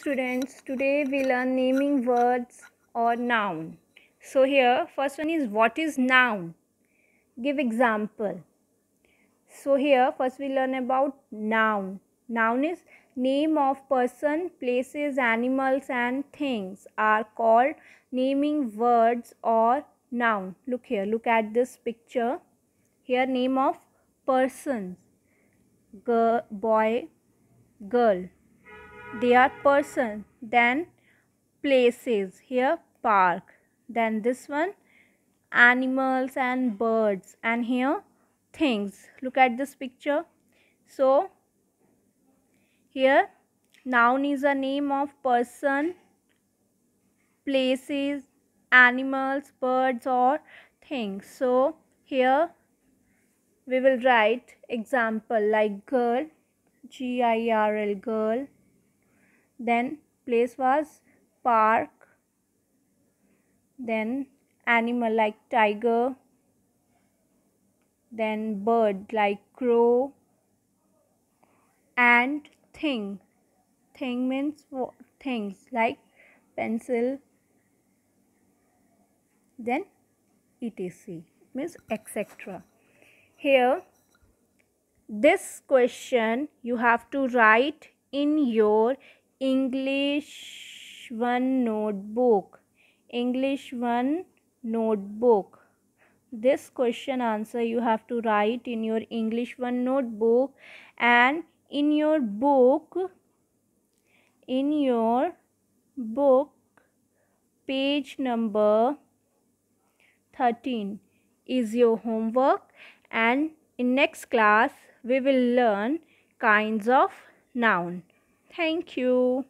students today we learn naming words or noun so here first one is what is noun give example so here first we learn about noun noun is name of person places animals and things are called naming words or noun look here look at this picture here name of persons girl boy girl they are person then places here park then this one animals and birds and here things look at this picture so here noun is a name of person places animals birds or things so here we will write example like girl g i r l girl then place was park then animal like tiger then bird like crow and thing thing means things like pencil then etc means etc here this question you have to write in your English one notebook. English one notebook. This question answer you have to write in your English one notebook and in your book in your book page number 13 is your homework and in next class we will learn kinds of noun Thank you.